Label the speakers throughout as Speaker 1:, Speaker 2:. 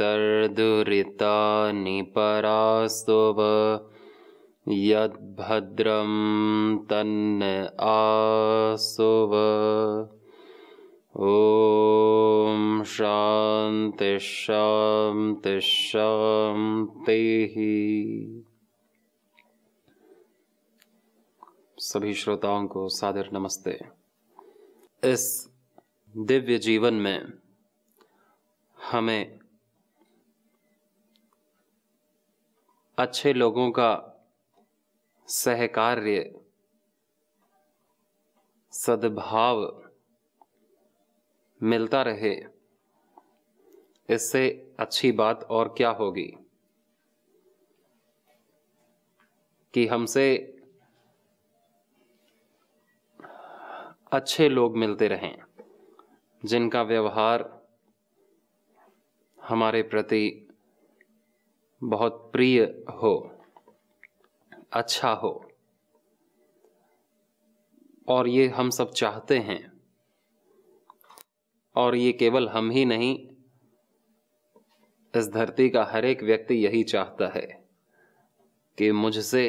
Speaker 1: पितर्दुरितानि परास्तुव यद्भद्रं तन्न आसुव शांति शांति शांति शान्तिः सभी श्रोताओं को सादर नमस्ते इस दिव्य जीवन में हमें अच्छे लोगों का सहकार्य सद्भाव मिलता रहे इससे अच्छी बात और क्या होगी कि हमसे अच्छे लोग मिलते रहें जिनका व्यवहार हमारे प्रति बहुत प्रिय हो अच्छा हो और ये हम सब चाहते हैं और ये केवल हम ही नहीं इस धरती का हर एक व्यक्ति यही चाहता है कि मुझसे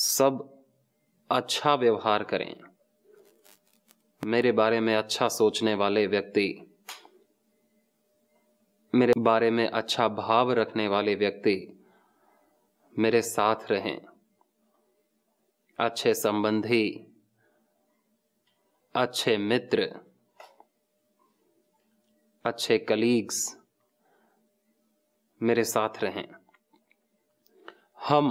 Speaker 1: सब अच्छा व्यवहार करें मेरे बारे में अच्छा सोचने वाले व्यक्ति मेरे बारे में अच्छा भाव रखने वाले व्यक्ति मेरे साथ रहें अच्छे संबंधी अच्छे मित्र अच्छे कलीग्स मेरे साथ रहें हम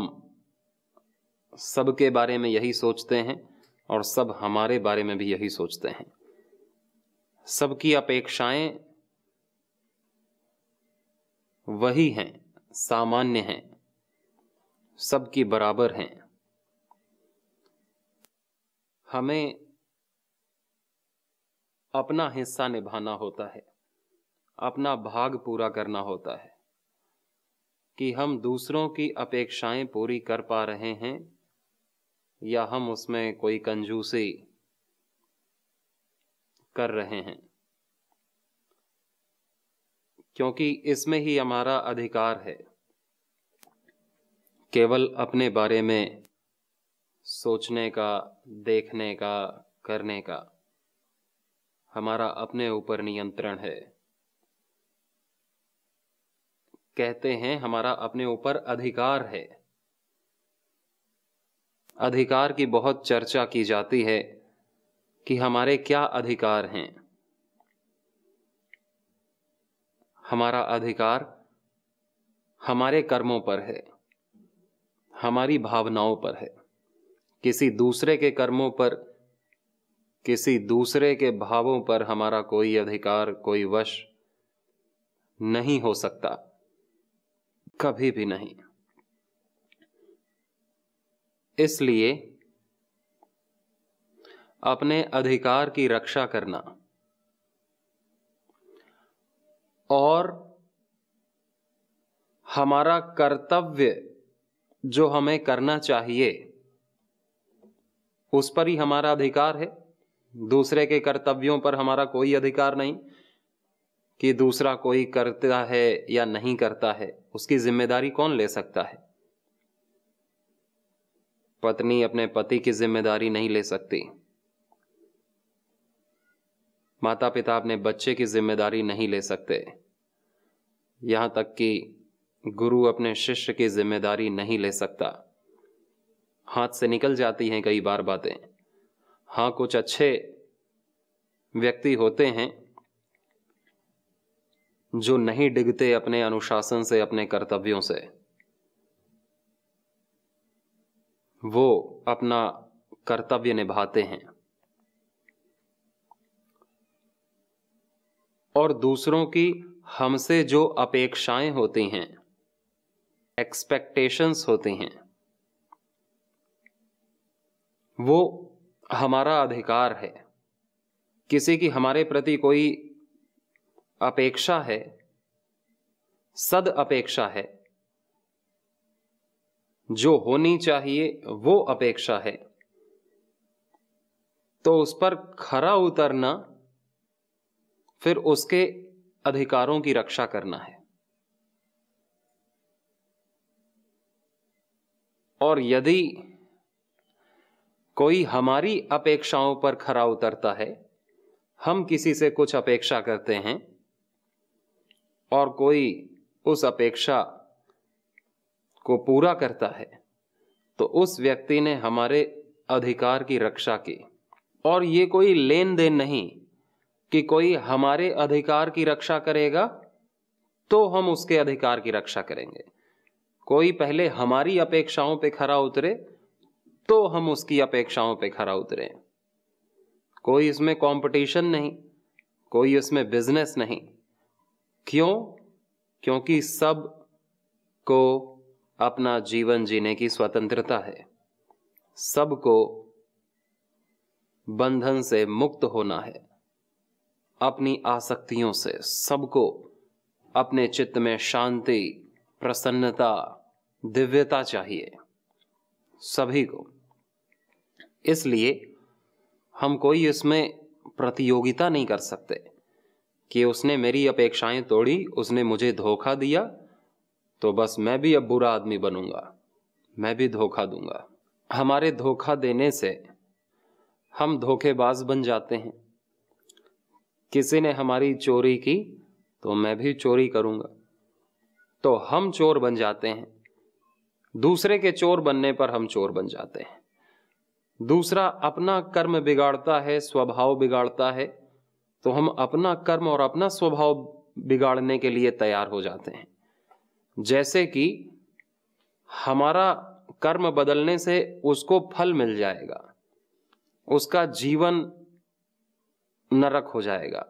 Speaker 1: सबके बारे में यही सोचते हैं और सब हमारे बारे में भी यही सोचते हैं सबकी अपेक्षाएं वही हैं सामान्य हैं सबके बराबर हैं हमें अपना हिस्सा निभाना होता है अपना भाग पूरा करना होता है कि हम दूसरों की अपेक्षाएं पूरी कर पा रहे हैं या हम उसमें कोई कंजूसी कर रहे हैं क्योंकि इसमें ही हमारा अधिकार है केवल अपने बारे में सोचने का देखने का करने का हमारा अपने ऊपर नियंत्रण है कहते हैं हमारा अपने ऊपर अधिकार है अधिकार की बहुत चर्चा की जाती है कि हमारे क्या अधिकार हैं हमारा अधिकार हमारे कर्मों पर है हमारी भावनाओं पर है किसी दूसरे के कर्मों पर किसी दूसरे के भावों पर हमारा कोई अधिकार कोई वश नहीं हो सकता कभी भी नहीं इसलिए अपने अधिकार की रक्षा करना और हमारा कर्तव्य जो हमें करना चाहिए उस पर ही हमारा अधिकार है दूसरे के कर्तव्यों पर हमारा कोई अधिकार नहीं कि दूसरा कोई करता है या नहीं करता है उसकी जिम्मेदारी कौन ले सकता है पत्नी अपने पति की जिम्मेदारी नहीं ले सकती माता पिता अपने बच्चे की जिम्मेदारी नहीं ले सकते यहाँ तक कि गुरु अपने शिष्य की जिम्मेदारी नहीं ले सकता हाथ से निकल जाती हैं कई बार बातें हाँ कुछ अच्छे व्यक्ति होते हैं जो नहीं डिगते अपने अनुशासन से अपने कर्तव्यों से वो अपना कर्तव्य निभाते हैं और दूसरों की हमसे जो अपेक्षाएं होती हैं एक्सपेक्टेशंस होती हैं वो हमारा अधिकार है किसी की हमारे प्रति कोई अपेक्षा है सद अपेक्षा है जो होनी चाहिए वो अपेक्षा है तो उस पर खरा उतरना फिर उसके अधिकारों की रक्षा करना है और यदि कोई हमारी अपेक्षाओं पर खरा उतरता है हम किसी से कुछ अपेक्षा करते हैं और कोई उस अपेक्षा को पूरा करता है तो उस व्यक्ति ने हमारे अधिकार की रक्षा की और ये कोई लेन देन नहीं कि कोई हमारे अधिकार की रक्षा करेगा तो हम उसके अधिकार की रक्षा करेंगे कोई पहले हमारी अपेक्षाओं पे खरा उतरे तो हम उसकी अपेक्षाओं पे खरा उतरे कोई इसमें कंपटीशन नहीं कोई इसमें बिजनेस नहीं क्यों क्योंकि सब को अपना जीवन जीने की स्वतंत्रता है सबको बंधन से मुक्त होना है अपनी आसक्तियों से सबको अपने चित्त में शांति प्रसन्नता दिव्यता चाहिए सभी को इसलिए हम कोई इसमें प्रतियोगिता नहीं कर सकते कि उसने मेरी अपेक्षाएं तोड़ी उसने मुझे धोखा दिया तो बस मैं भी अब बुरा आदमी बनूंगा मैं भी धोखा दूंगा हमारे धोखा देने से हम धोखेबाज बन जाते हैं किसी ने हमारी चोरी की तो मैं भी चोरी करूंगा तो हम चोर बन जाते हैं दूसरे के चोर बनने पर हम चोर बन जाते हैं दूसरा अपना कर्म बिगाड़ता है स्वभाव बिगाड़ता है तो हम अपना कर्म और अपना स्वभाव बिगाड़ने के लिए तैयार हो जाते हैं जैसे कि हमारा कर्म बदलने से उसको फल मिल जाएगा उसका जीवन नरक हो जाएगा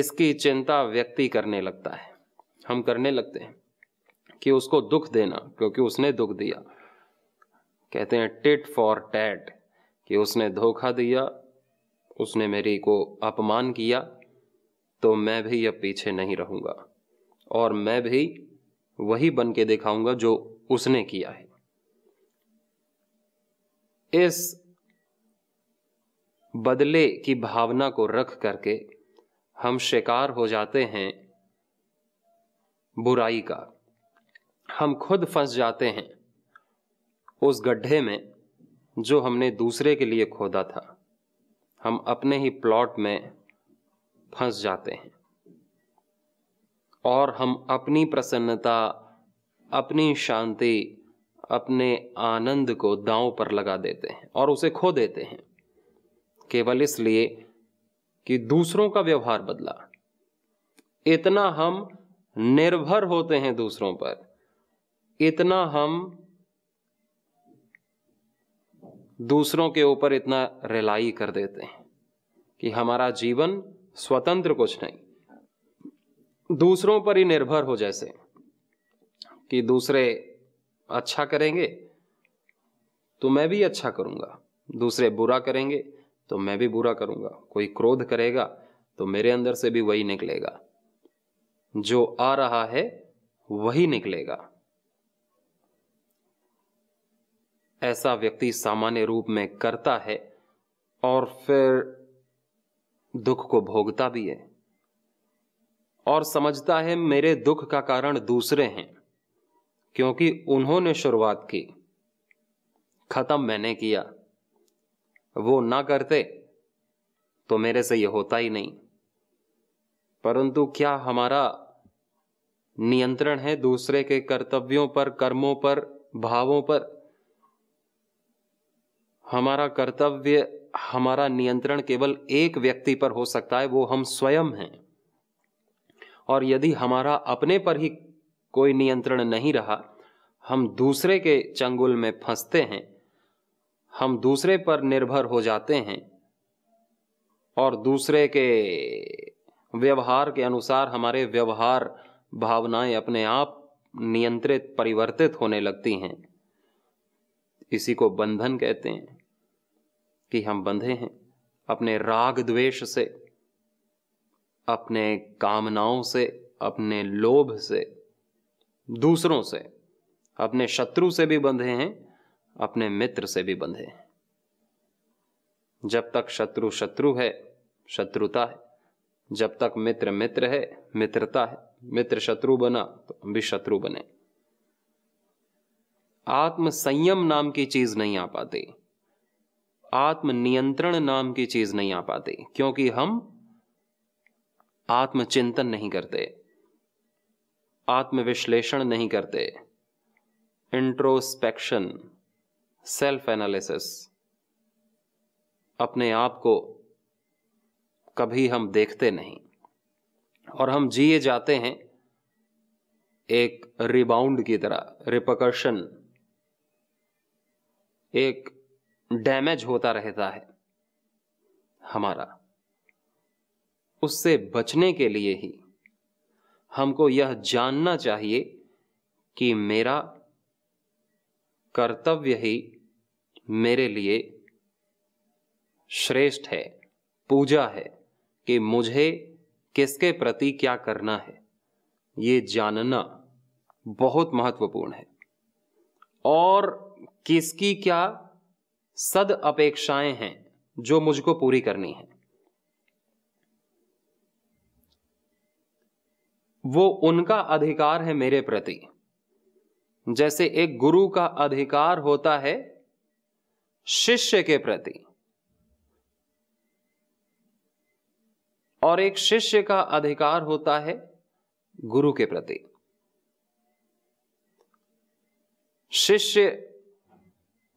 Speaker 1: इसकी चिंता व्यक्ति करने लगता है हम करने लगते हैं कि उसको दुख देना क्योंकि उसने दुख दिया कहते हैं टिट फॉर टैट कि उसने धोखा दिया उसने मेरी को अपमान किया तो मैं भी अब पीछे नहीं रहूंगा और मैं भी वही बन के दिखाऊंगा जो उसने किया है इस बदले की भावना को रख करके हम शिकार हो जाते हैं बुराई का हम खुद फंस जाते हैं उस गड्ढे में जो हमने दूसरे के लिए खोदा था हम अपने ही प्लॉट में फंस जाते हैं और हम अपनी प्रसन्नता अपनी शांति अपने आनंद को दांव पर लगा देते हैं और उसे खो देते हैं केवल इसलिए कि दूसरों का व्यवहार बदला इतना हम निर्भर होते हैं दूसरों पर इतना हम दूसरों के ऊपर इतना रिलाई कर देते हैं कि हमारा जीवन स्वतंत्र कुछ नहीं दूसरों पर ही निर्भर हो जैसे कि दूसरे अच्छा करेंगे तो मैं भी अच्छा करूंगा दूसरे बुरा करेंगे तो मैं भी बुरा करूंगा कोई क्रोध करेगा तो मेरे अंदर से भी वही निकलेगा जो आ रहा है वही निकलेगा ऐसा व्यक्ति सामान्य रूप में करता है और फिर दुख को भोगता भी है और समझता है मेरे दुख का कारण दूसरे हैं क्योंकि उन्होंने शुरुआत की खत्म मैंने किया वो ना करते तो मेरे से ये होता ही नहीं परंतु क्या हमारा नियंत्रण है दूसरे के कर्तव्यों पर कर्मों पर भावों पर हमारा कर्तव्य हमारा नियंत्रण केवल एक व्यक्ति पर हो सकता है वो हम स्वयं हैं और यदि हमारा अपने पर ही कोई नियंत्रण नहीं रहा हम दूसरे के चंगुल में फंसते हैं हम दूसरे पर निर्भर हो जाते हैं और दूसरे के व्यवहार के अनुसार हमारे व्यवहार भावनाएं अपने आप नियंत्रित परिवर्तित होने लगती हैं इसी को बंधन कहते हैं कि हम बंधे हैं अपने राग द्वेष से अपने कामनाओं से अपने लोभ से दूसरों से अपने शत्रु से भी बंधे हैं अपने मित्र से भी बंधे जब तक शत्रु शत्रु है शत्रुता है जब तक मित्र मित्र है मित्रता है मित्र शत्रु बना तो हम भी शत्रु बने आत्म संयम नाम की चीज नहीं आ पाती आत्मनियंत्रण नाम की चीज नहीं आ पाती क्योंकि हम आत्मचिंतन नहीं करते आत्मविश्लेषण नहीं करते इंट्रोस्पेक्शन सेल्फ एनालिसिस अपने आप को कभी हम देखते नहीं और हम जिए जाते हैं एक रिबाउंड की तरह रिपकर्शन एक डैमेज होता रहता है हमारा उससे बचने के लिए ही हमको यह जानना चाहिए कि मेरा कर्तव्य ही मेरे लिए श्रेष्ठ है पूजा है कि मुझे किसके प्रति क्या करना है ये जानना बहुत महत्वपूर्ण है और किसकी क्या सद अपेक्षाएं हैं जो मुझको पूरी करनी है वो उनका अधिकार है मेरे प्रति जैसे एक गुरु का अधिकार होता है शिष्य के प्रति और एक शिष्य का अधिकार होता है गुरु के प्रति शिष्य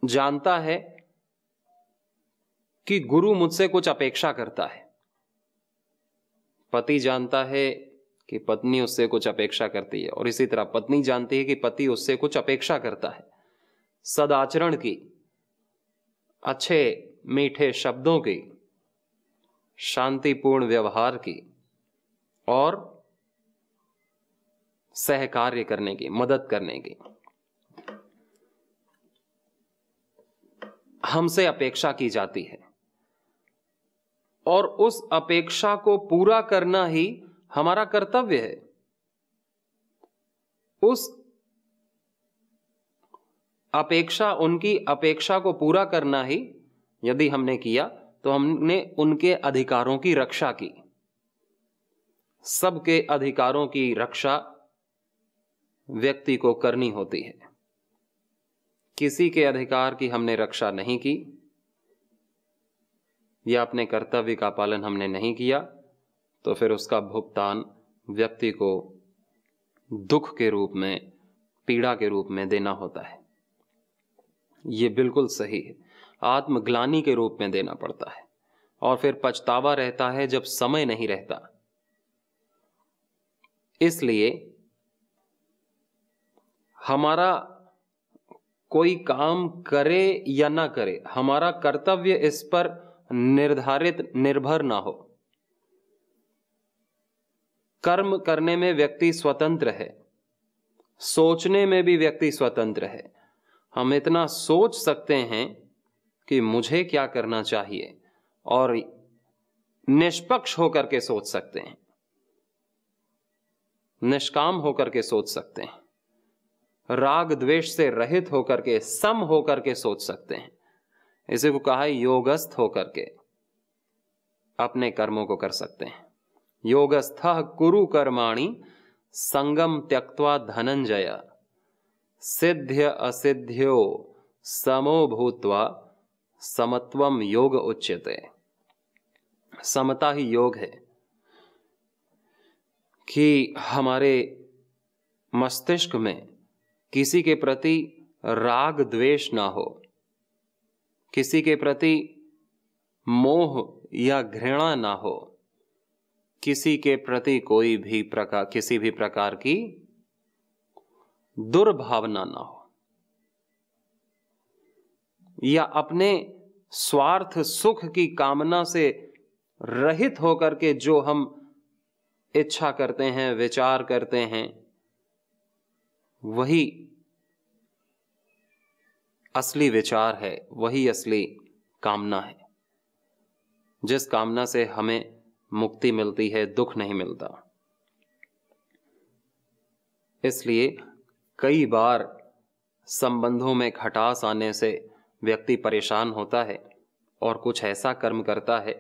Speaker 1: जानता है कि गुरु मुझसे कुछ अपेक्षा करता है पति जानता है कि पत्नी उससे कुछ अपेक्षा करती है और इसी तरह पत्नी जानती है कि पति उससे कुछ अपेक्षा करता है सदाचरण की अच्छे मीठे शब्दों की शांतिपूर्ण व्यवहार की और सहकार्य करने की मदद करने की हमसे अपेक्षा की जाती है और उस अपेक्षा को पूरा करना ही हमारा कर्तव्य है उस अपेक्षा उनकी अपेक्षा को पूरा करना ही यदि हमने किया तो हमने उनके अधिकारों की रक्षा की सबके अधिकारों की रक्षा व्यक्ति को करनी होती है किसी के अधिकार की हमने रक्षा नहीं की या अपने कर्तव्य का पालन हमने नहीं किया तो फिर उसका भुगतान व्यक्ति को दुख के रूप में पीड़ा के रूप में देना होता है ये बिल्कुल सही है आत्मग्लानी के रूप में देना पड़ता है और फिर पछतावा रहता है जब समय नहीं रहता इसलिए हमारा कोई काम करे या ना करे हमारा कर्तव्य इस पर निर्धारित निर्भर ना हो कर्म करने में व्यक्ति स्वतंत्र है सोचने में भी व्यक्ति स्वतंत्र है हम इतना सोच सकते हैं कि मुझे क्या करना चाहिए और निष्पक्ष होकर के सोच सकते हैं निष्काम होकर के सोच सकते हैं राग द्वेष से रहित होकर के सम होकर के सोच सकते हैं इसे को कहा है योगस्थ होकर के अपने कर्मों को कर सकते हैं योगस्थ कुरु कर्माणी संगम त्यक्वा धनंजया सिद्ध्य असिध्यो समो भूतवा समत्वम योग उच्यते समता ही योग है कि हमारे मस्तिष्क में किसी के प्रति राग द्वेष ना हो किसी के प्रति मोह या घृणा ना हो किसी के प्रति कोई भी प्रकार किसी भी प्रकार की दुर्भावना ना हो या अपने स्वार्थ सुख की कामना से रहित होकर के जो हम इच्छा करते हैं विचार करते हैं वही असली विचार है वही असली कामना है जिस कामना से हमें मुक्ति मिलती है दुख नहीं मिलता इसलिए कई बार संबंधों में खटास आने से व्यक्ति परेशान होता है और कुछ ऐसा कर्म करता है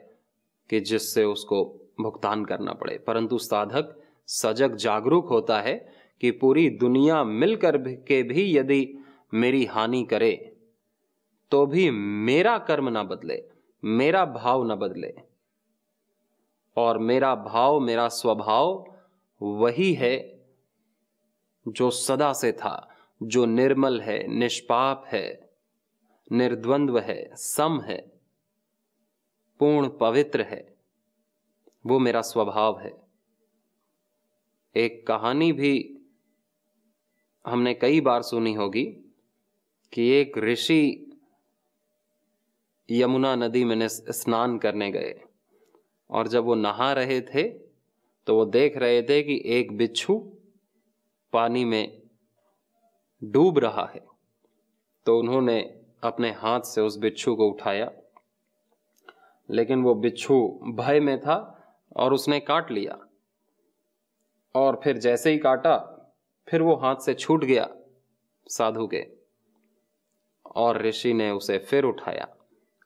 Speaker 1: कि जिससे उसको भुगतान करना पड़े परंतु साधक सजग जागरूक होता है कि पूरी दुनिया मिलकर के भी यदि मेरी हानि करे तो भी मेरा कर्म ना बदले मेरा भाव ना बदले और मेरा भाव मेरा स्वभाव वही है जो सदा से था जो निर्मल है निष्पाप है निर्द्वंद्व है सम है पूर्ण पवित्र है वो मेरा स्वभाव है एक कहानी भी हमने कई बार सुनी होगी कि एक ऋषि यमुना नदी में स्नान करने गए और जब वो नहा रहे थे तो वो देख रहे थे कि एक बिच्छू पानी में डूब रहा है तो उन्होंने अपने हाथ से उस बिच्छू को उठाया लेकिन वो बिच्छू भय में था और उसने काट लिया और फिर जैसे ही काटा फिर वो हाथ से छूट गया साधु के और ऋषि ने उसे फिर उठाया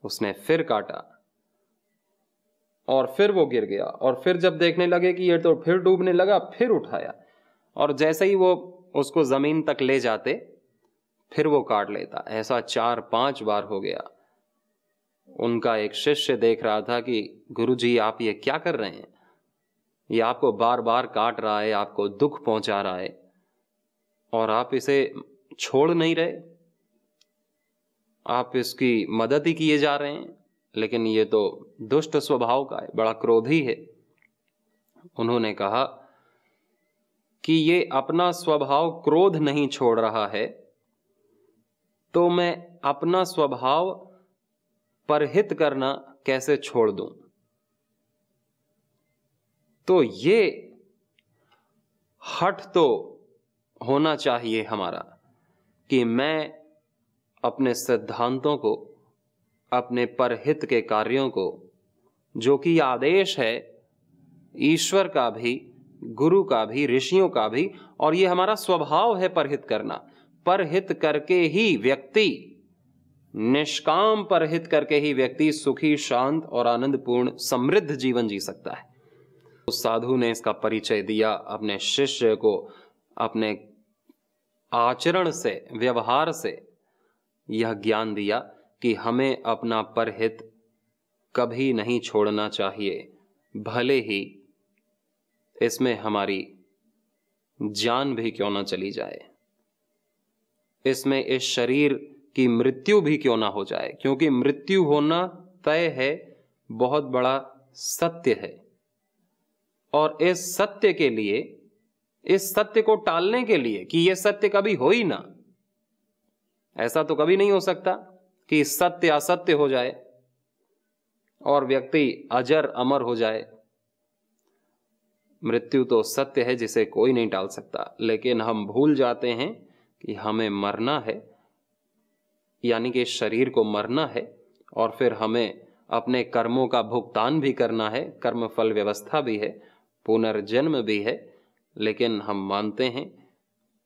Speaker 1: उसने फिर काटा और फिर वो गिर गया और फिर जब देखने लगे कि ये तो फिर डूबने लगा फिर उठाया और जैसे ही वो उसको ज़मीन तक ले जाते फिर वो काट लेता ऐसा चार पांच बार हो गया उनका एक शिष्य देख रहा था कि गुरुजी आप ये क्या कर रहे हैं ये आपको बार बार काट रहा है आपको दुख पहुंचा रहा है और आप इसे छोड़ नहीं रहे आप इसकी मदद ही किए जा रहे हैं लेकिन ये तो दुष्ट स्वभाव का है बड़ा क्रोधी है उन्होंने कहा कि ये अपना स्वभाव क्रोध नहीं छोड़ रहा है तो मैं अपना स्वभाव परहित करना कैसे छोड़ दूं तो ये हट तो होना चाहिए हमारा कि मैं अपने सिद्धांतों को अपने परहित के कार्यों को जो कि आदेश है ईश्वर का भी गुरु का भी ऋषियों का भी और ये हमारा स्वभाव है परहित करना परहित करके ही व्यक्ति निष्काम परहित करके ही व्यक्ति सुखी शांत और आनंदपूर्ण समृद्ध जीवन जी सकता है उस तो साधु ने इसका परिचय दिया अपने शिष्य को अपने आचरण से व्यवहार से यह ज्ञान दिया कि हमें अपना परहित कभी नहीं छोड़ना चाहिए भले ही इसमें हमारी जान भी क्यों ना चली जाए इसमें इस शरीर की मृत्यु भी क्यों ना हो जाए क्योंकि मृत्यु होना तय है बहुत बड़ा सत्य है और इस सत्य के लिए इस सत्य को टालने के लिए कि यह सत्य कभी हो ही ना ऐसा तो कभी नहीं हो सकता कि सत्य असत्य हो जाए और व्यक्ति अजर अमर हो जाए मृत्यु तो सत्य है जिसे कोई नहीं टाल सकता लेकिन हम भूल जाते हैं कि हमें मरना है यानी कि शरीर को मरना है और फिर हमें अपने कर्मों का भुगतान भी करना है कर्म फल व्यवस्था भी है पुनर्जन्म भी है लेकिन हम मानते हैं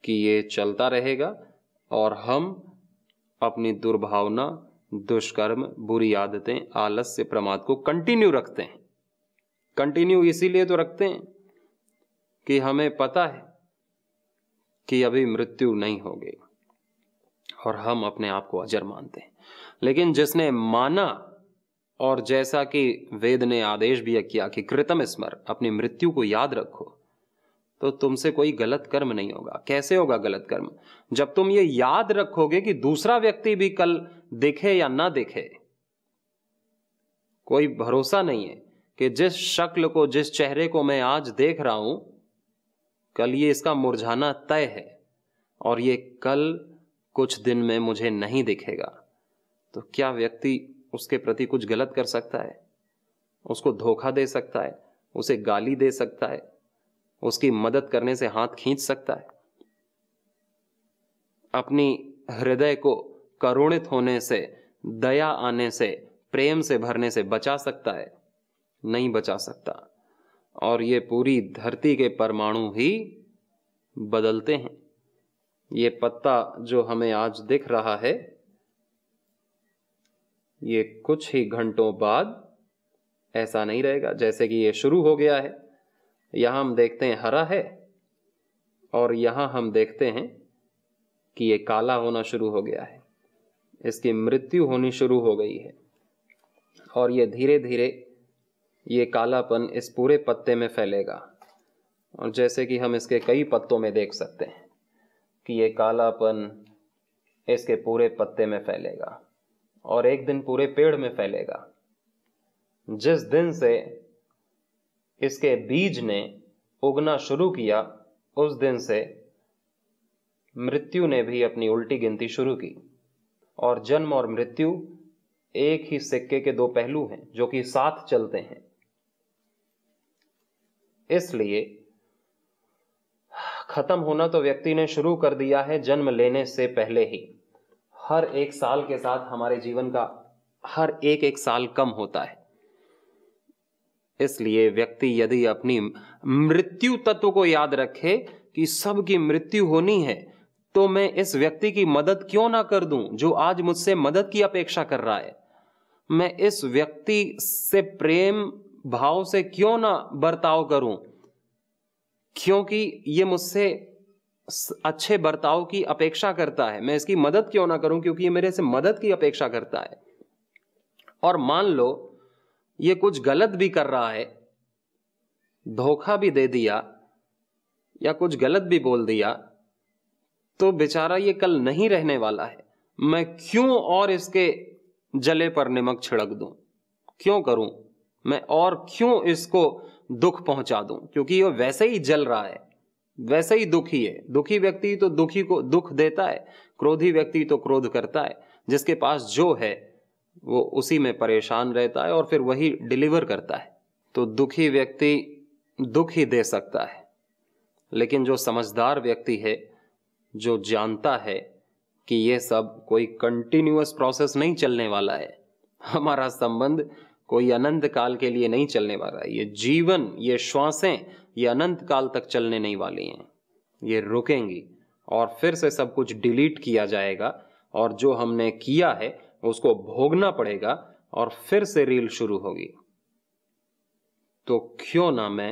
Speaker 1: कि ये चलता रहेगा और हम अपनी दुर्भावना दुष्कर्म बुरी आदतें आलस्य प्रमाद को कंटिन्यू रखते हैं कंटिन्यू इसीलिए तो रखते हैं कि हमें पता है कि अभी मृत्यु नहीं होगी और हम अपने आप को अजर मानते हैं लेकिन जिसने माना और जैसा कि वेद ने आदेश भी किया कि कृतम स्मर अपनी मृत्यु को याद रखो तो तुमसे कोई गलत कर्म नहीं होगा कैसे होगा गलत कर्म जब तुम ये याद रखोगे कि दूसरा व्यक्ति भी कल देखे या ना देखे कोई भरोसा नहीं है कि जिस शक्ल को जिस चेहरे को मैं आज देख रहा हूं कल ये इसका मुरझाना तय है और ये कल कुछ दिन में मुझे नहीं दिखेगा तो क्या व्यक्ति उसके प्रति कुछ गलत कर सकता है उसको धोखा दे सकता है उसे गाली दे सकता है उसकी मदद करने से हाथ खींच सकता है अपनी हृदय को करुणित होने से दया आने से प्रेम से भरने से बचा सकता है नहीं बचा सकता और ये पूरी धरती के परमाणु ही बदलते हैं ये पत्ता जो हमें आज दिख रहा है ये कुछ ही घंटों बाद ऐसा नहीं रहेगा जैसे कि ये शुरू हो गया है यहाँ हम देखते हैं हरा है और यहाँ हम देखते हैं कि ये काला होना शुरू हो गया है इसकी मृत्यु होनी शुरू हो गई है और ये धीरे धीरे ये कालापन इस पूरे पत्ते में फैलेगा और जैसे कि हम इसके कई पत्तों में देख सकते हैं कि ये कालापन इसके पूरे पत्ते में फैलेगा और एक दिन पूरे पेड़ में फैलेगा जिस दिन से इसके बीज ने उगना शुरू किया उस दिन से मृत्यु ने भी अपनी उल्टी गिनती शुरू की और जन्म और मृत्यु एक ही सिक्के के दो पहलू हैं जो कि साथ चलते हैं इसलिए खत्म होना तो व्यक्ति ने शुरू कर दिया है जन्म लेने से पहले ही हर एक साल के साथ हमारे जीवन का हर एक एक साल कम होता है इसलिए व्यक्ति यदि अपनी मृत्यु तत्व को याद रखे कि सबकी मृत्यु होनी है तो मैं इस व्यक्ति की मदद क्यों ना कर दूं जो आज मुझसे मदद की अपेक्षा कर रहा है मैं इस व्यक्ति से प्रेम भाव से क्यों ना बर्ताव करूं क्योंकि ये मुझसे अच्छे बर्ताव की अपेक्षा करता है मैं इसकी मदद क्यों ना करूं क्योंकि ये मेरे से मदद की अपेक्षा करता है और मान लो ये कुछ गलत भी कर रहा है धोखा भी दे दिया या कुछ गलत भी बोल दिया तो बेचारा ये कल नहीं रहने वाला है मैं क्यों और इसके जले पर नमक छिड़क दूं क्यों करूं मैं और क्यों इसको दुख पहुंचा दूं क्योंकि ये वैसे ही जल रहा है वैसे ही दुखी है दुखी व्यक्ति तो दुखी को दुख देता है क्रोधी व्यक्ति तो क्रोध करता है जिसके पास जो है वो उसी में परेशान रहता है और फिर वही डिलीवर करता है तो दुखी व्यक्ति दुख ही दे सकता है लेकिन जो समझदार व्यक्ति है जो जानता है कि ये सब कोई कंटिन्यूस प्रोसेस नहीं चलने वाला है हमारा संबंध कोई अनंत काल के लिए नहीं चलने वाला ये जीवन ये श्वासें ये अनंत काल तक चलने नहीं वाली हैं ये रुकेंगी और फिर से सब कुछ डिलीट किया जाएगा और जो हमने किया है उसको भोगना पड़ेगा और फिर से रील शुरू होगी तो क्यों ना मैं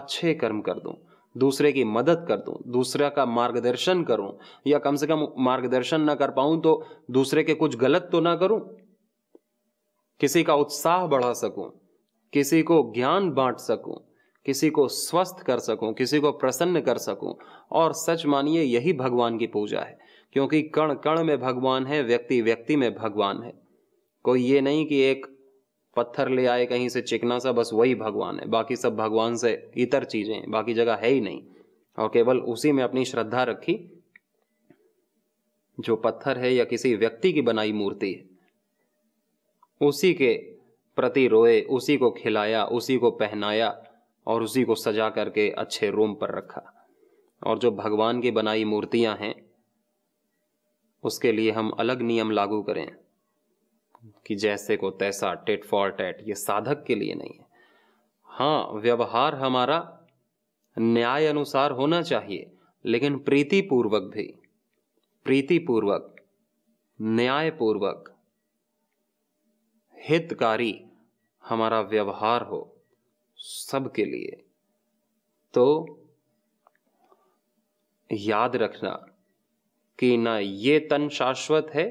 Speaker 1: अच्छे कर्म कर दूं दूसरे की मदद कर दूं दूसरा का मार्गदर्शन करूं या कम से कम मार्गदर्शन ना कर पाऊं तो दूसरे के कुछ गलत तो ना करूं किसी का उत्साह बढ़ा सकूं किसी को ज्ञान बांट सकूं किसी को स्वस्थ कर सकूं किसी को प्रसन्न कर सकूं और सच मानिए यही भगवान की पूजा है क्योंकि कण कण में भगवान है व्यक्ति व्यक्ति में भगवान है कोई ये नहीं कि एक पत्थर ले आए कहीं से चिकना सा बस वही भगवान है बाकी सब भगवान से इतर चीजें बाकी जगह है ही नहीं और केवल उसी में अपनी श्रद्धा रखी जो पत्थर है या किसी व्यक्ति की बनाई मूर्ति है उसी के प्रति रोए उसी को खिलाया उसी को पहनाया और उसी को सजा करके अच्छे रूम पर रखा और जो भगवान की बनाई मूर्तियां हैं उसके लिए हम अलग नियम लागू करें कि जैसे को तैसा टेट फॉर टेट ये साधक के लिए नहीं है हाँ व्यवहार हमारा न्याय अनुसार होना चाहिए लेकिन प्रीतिपूर्वक भी प्रीतिपूर्वक न्यायपूर्वक हितकारी हमारा व्यवहार हो सबके लिए तो याद रखना कि ना ये तन शाश्वत है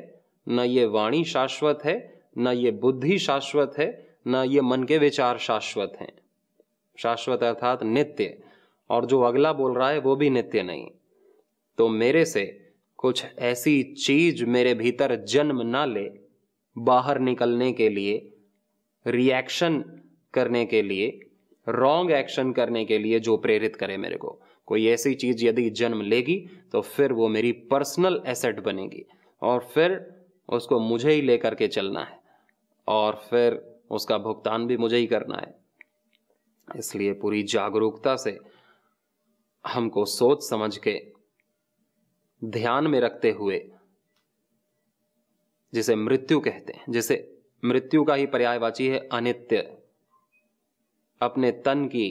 Speaker 1: ना ये वाणी शाश्वत है ना ये बुद्धि शाश्वत है ना ये मन के विचार शाश्वत हैं शाश्वत अर्थात नित्य और जो अगला बोल रहा है वो भी नित्य नहीं तो मेरे से कुछ ऐसी चीज मेरे भीतर जन्म ना ले बाहर निकलने के लिए रिएक्शन करने के लिए रॉन्ग एक्शन करने के लिए जो प्रेरित करे मेरे को कोई ऐसी चीज़ यदि जन्म लेगी तो फिर वो मेरी पर्सनल एसेट बनेगी और फिर उसको मुझे ही लेकर के चलना है और फिर उसका भुगतान भी मुझे ही करना है इसलिए पूरी जागरूकता से हमको सोच समझ के ध्यान में रखते हुए जिसे मृत्यु कहते हैं जैसे मृत्यु का ही पर्यायवाची है अनित्य अपने तन की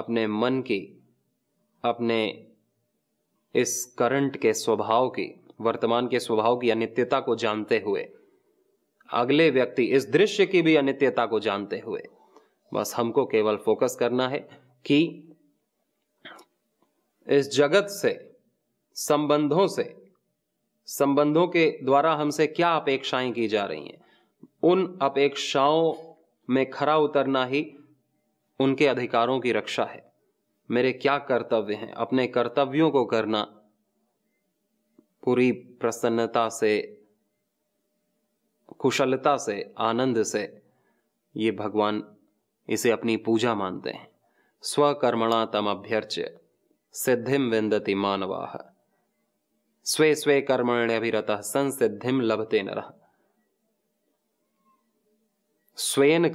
Speaker 1: अपने मन की अपने इस करंट के स्वभाव की वर्तमान के स्वभाव की अनित्यता को जानते हुए अगले व्यक्ति इस दृश्य की भी अनित्यता को जानते हुए बस हमको केवल फोकस करना है कि इस जगत से संबंधों से संबंधों के द्वारा हमसे क्या अपेक्षाएं की जा रही हैं उन अपेक्षाओं में खरा उतरना ही उनके अधिकारों की रक्षा है मेरे क्या कर्तव्य हैं अपने कर्तव्यों को करना पूरी प्रसन्नता से कुशलता से आनंद से ये भगवान इसे अपनी पूजा मानते हैं स्वकर्मणा तम अभ्यर्च्य सिद्धिम विंदति मानवाह स्वे स्वे अभिरत संसिद्धिम लभते नर रहा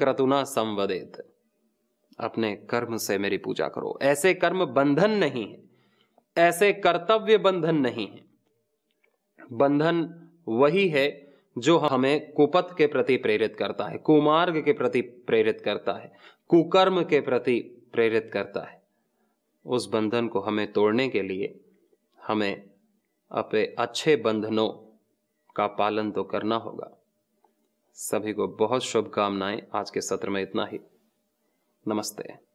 Speaker 1: क्रतुना संवदेत अपने कर्म से मेरी पूजा करो ऐसे कर्म बंधन नहीं है ऐसे कर्तव्य बंधन नहीं है बंधन वही है जो हमें कुपथ के प्रति प्रेरित करता है कुमार्ग के प्रति प्रेरित करता है कुकर्म के प्रति प्रेरित करता है उस बंधन को हमें तोड़ने के लिए हमें अपने अच्छे बंधनों का पालन तो करना होगा सभी को बहुत शुभकामनाएं आज के सत्र में इतना ही नमस्ते